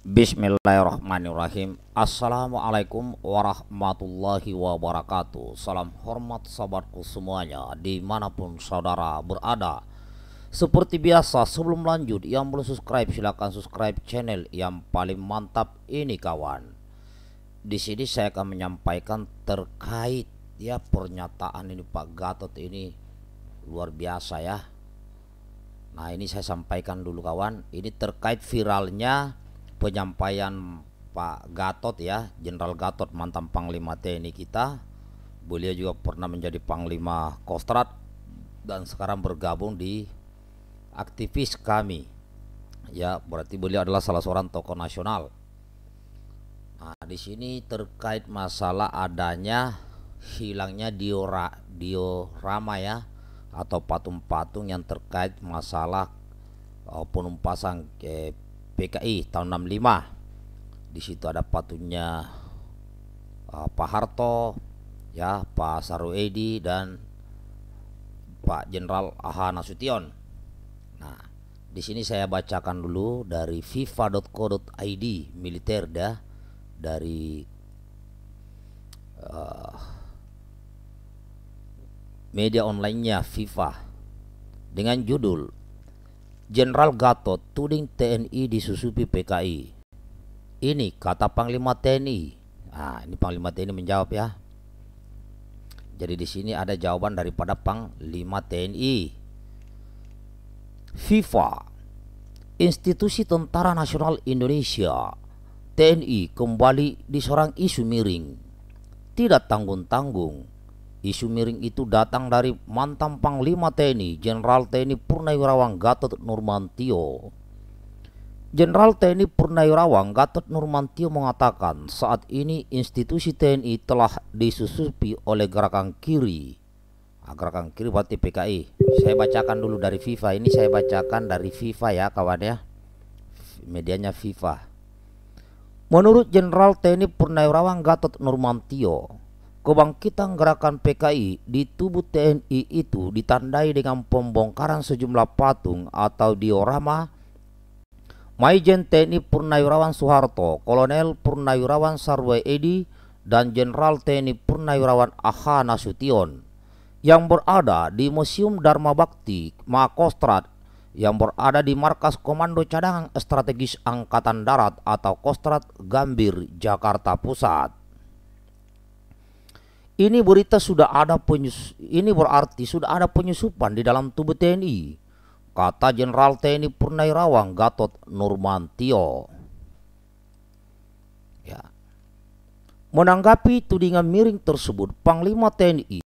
Bismillahirrahmanirrahim Assalamualaikum warahmatullahi wabarakatuh Salam hormat sahabatku semuanya Dimanapun saudara berada Seperti biasa sebelum lanjut Yang belum subscribe silahkan subscribe channel Yang paling mantap ini kawan Di sini saya akan menyampaikan terkait Ya pernyataan ini Pak Gatot ini Luar biasa ya Nah ini saya sampaikan dulu kawan Ini terkait viralnya penyampaian Pak Gatot ya, Jenderal Gatot mantan Panglima TNI kita. Beliau juga pernah menjadi Panglima Kostrad dan sekarang bergabung di aktivis kami. Ya, berarti beliau adalah salah seorang tokoh nasional. Nah, di sini terkait masalah adanya hilangnya diora, diorama ya atau patung-patung yang terkait masalah eh, penumpasan eh, PKI tahun 65 di situ ada patungnya uh, eh, Pak Harto ya Pak Saru Edi dan Pak Jenderal Aha Nasution nah di sini saya bacakan dulu dari fifa.co.id militer dah dari uh, media onlinenya FIFA dengan judul Jenderal Gatot tuding TNI disusupi PKI. Ini kata Panglima TNI. Ah, ini Panglima TNI menjawab ya. Jadi di sini ada jawaban daripada Panglima TNI. FIFA, institusi Tentara Nasional Indonesia, TNI kembali diserang isu miring. Tidak tanggung-tanggung, Isu miring itu datang dari mantan Panglima TNI, Jenderal TNI Purnawirawan Gatot Nurmantio. Jenderal TNI Purnawirawan Gatot Nurmantio mengatakan saat ini institusi TNI telah disusupi oleh gerakan kiri. Ah, gerakan kiri berarti PKI. Saya bacakan dulu dari FIFA, ini saya bacakan dari FIFA ya kawan ya. Medianya FIFA. Menurut Jenderal TNI Purnawirawan Gatot Nurmantio, Kebangkitan gerakan PKI di tubuh TNI itu ditandai dengan pembongkaran sejumlah patung atau diorama Maijen TNI Purnawirawan Soeharto, Kolonel Purnawirawan Sarwe Edi, dan Jenderal TNI Purnawirawan Aha Nasution yang berada di Museum Dharma Bakti Makostrat yang berada di Markas Komando Cadangan Strategis Angkatan Darat atau Kostrat Gambir, Jakarta Pusat. Ini berita sudah ada penyus ini berarti sudah ada penyusupan di dalam tubuh TNI. Kata Jenderal TNI Purnairawan Gatot Nurmantio. Ya. Menanggapi tudingan miring tersebut, Panglima TNI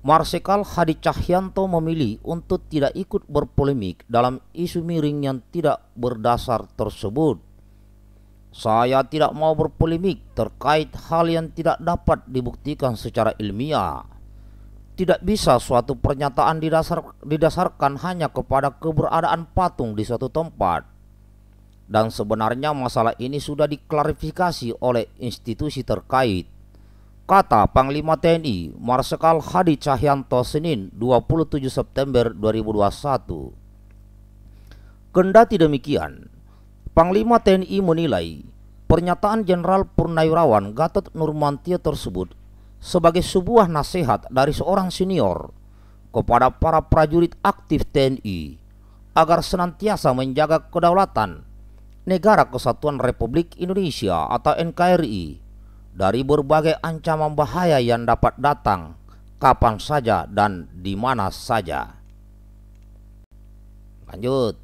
Marsikal Hadi Cahyanto memilih untuk tidak ikut berpolemik dalam isu miring yang tidak berdasar tersebut. Saya tidak mau berpolemik terkait hal yang tidak dapat dibuktikan secara ilmiah. Tidak bisa suatu pernyataan didasar, didasarkan hanya kepada keberadaan patung di suatu tempat. Dan sebenarnya masalah ini sudah diklarifikasi oleh institusi terkait. Kata Panglima TNI Marsikal Hadi Cahyanto Senin 27 September 2021. Kendati demikian, Panglima TNI menilai pernyataan Jenderal Purnawirawan Gatot Nurmantio tersebut sebagai sebuah nasihat dari seorang senior kepada para prajurit aktif TNI agar senantiasa menjaga kedaulatan Negara Kesatuan Republik Indonesia atau NKRI dari berbagai ancaman bahaya yang dapat datang kapan saja dan di mana saja. Lanjut.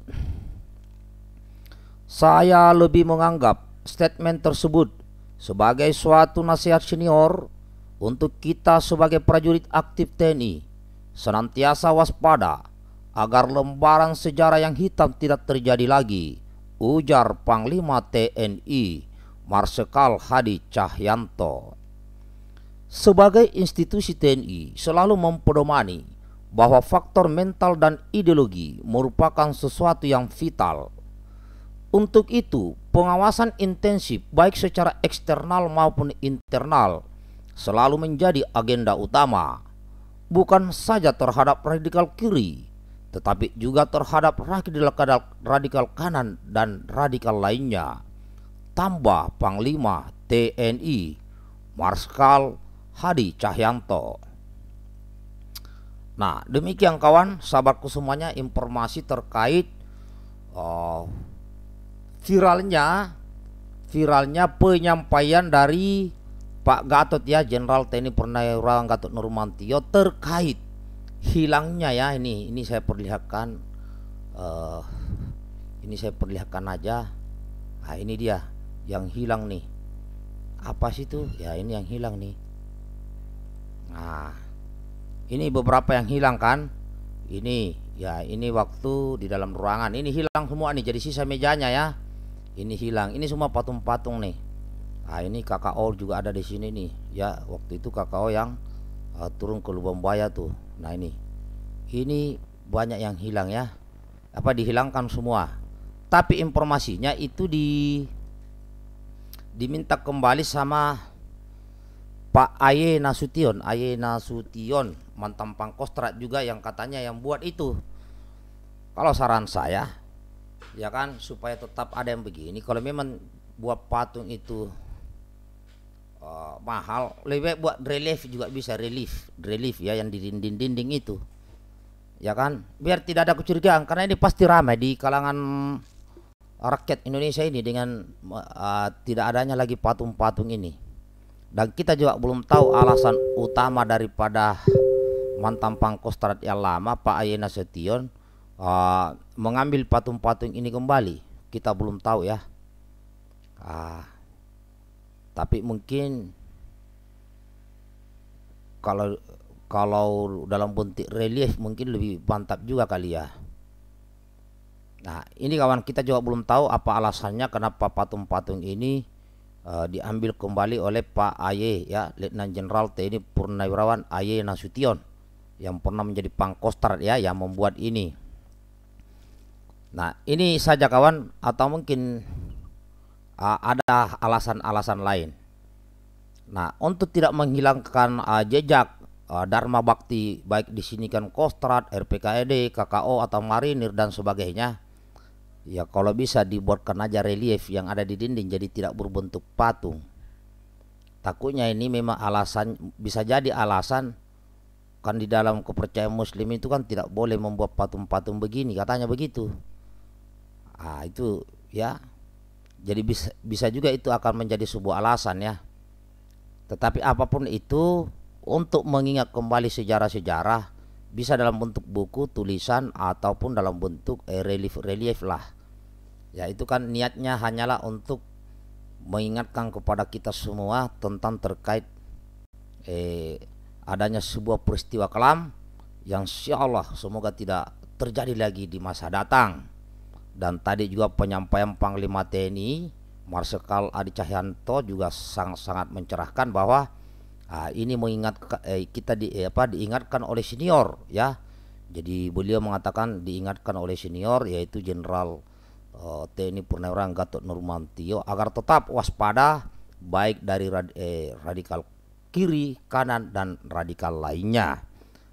Saya lebih menganggap statement tersebut sebagai suatu nasihat senior untuk kita sebagai prajurit aktif TNI senantiasa waspada agar lembaran sejarah yang hitam tidak terjadi lagi, ujar Panglima TNI Marsikal Hadi Cahyanto. Sebagai institusi TNI selalu mempedomani bahwa faktor mental dan ideologi merupakan sesuatu yang vital untuk itu, pengawasan intensif baik secara eksternal maupun internal selalu menjadi agenda utama, bukan saja terhadap radikal kiri, tetapi juga terhadap radikal kanan dan radikal lainnya. Tambah Panglima TNI Marskal Hadi Cahyanto. Nah, demikian kawan, sahabatku semuanya informasi terkait uh, viralnya viralnya penyampaian dari Pak Gatot ya Jenderal TNI Purnawirawan Gatot Nurmantio terkait hilangnya ya ini ini saya perlihatkan uh, ini saya perlihatkan aja nah ini dia yang hilang nih apa sih tuh ya ini yang hilang nih nah ini beberapa yang hilang kan ini ya ini waktu di dalam ruangan ini hilang semua nih jadi sisa mejanya ya ini hilang ini semua patung-patung nih nah ini KKO juga ada di sini nih ya waktu itu KKO yang uh, turun ke lubang buaya tuh nah ini ini banyak yang hilang ya apa dihilangkan semua tapi informasinya itu di diminta kembali sama Pak Aye Nasution Aye Nasution mantan pangkostrat juga yang katanya yang buat itu kalau saran saya ya kan supaya tetap ada yang begini kalau memang buat patung itu uh, mahal lebih buat relief juga bisa relief relief ya yang di dinding-dinding itu ya kan biar tidak ada kecurigaan karena ini pasti ramai di kalangan rakyat Indonesia ini dengan uh, tidak adanya lagi patung-patung ini dan kita juga belum tahu alasan utama daripada mantan pangkostrat yang lama Pak Ayena Setion uh, mengambil patung-patung ini kembali kita belum tahu ya uh, tapi mungkin kalau kalau dalam bentuk relief mungkin lebih mantap juga kali ya Nah, ini kawan kita juga belum tahu apa alasannya kenapa patung-patung ini uh, diambil kembali oleh Pak Aye ya, Letnan Jenderal TNI Purnawirawan Aye Nasution yang pernah menjadi pangkostrat ya yang membuat ini. Nah, ini saja kawan atau mungkin uh, ada alasan-alasan lain. Nah, untuk tidak menghilangkan uh, jejak uh, Dharma Bakti baik di sini kan Kostrat, RPKED, KKO atau Marinir dan sebagainya. Ya kalau bisa dibuatkan aja relief yang ada di dinding jadi tidak berbentuk patung. Takutnya ini memang alasan bisa jadi alasan kan di dalam kepercayaan muslim itu kan tidak boleh membuat patung-patung begini katanya begitu ah itu ya jadi bisa bisa juga itu akan menjadi sebuah alasan ya tetapi apapun itu untuk mengingat kembali sejarah-sejarah bisa dalam bentuk buku tulisan ataupun dalam bentuk eh, relief relief lah ya itu kan niatnya hanyalah untuk mengingatkan kepada kita semua tentang terkait eh, adanya sebuah peristiwa kelam yang insya Allah semoga tidak terjadi lagi di masa datang dan tadi juga penyampaian Panglima TNI Marsikal Adi Cahyanto juga sangat-sangat mencerahkan bahwa ah, ini mengingat eh, kita di eh, apa diingatkan oleh senior ya. Jadi beliau mengatakan diingatkan oleh senior yaitu Jenderal eh, TNI Purnawirawan Gatot Nurmantio agar tetap waspada baik dari rad, eh, radikal kiri, kanan dan radikal lainnya.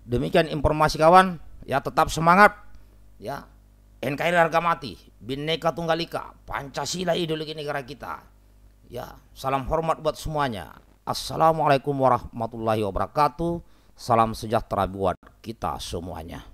Demikian informasi kawan, ya tetap semangat ya NKRI harga mati, Bhinneka Tunggal Ika, Pancasila ideologi negara kita. Ya, salam hormat buat semuanya. Assalamualaikum warahmatullahi wabarakatuh. Salam sejahtera buat kita semuanya.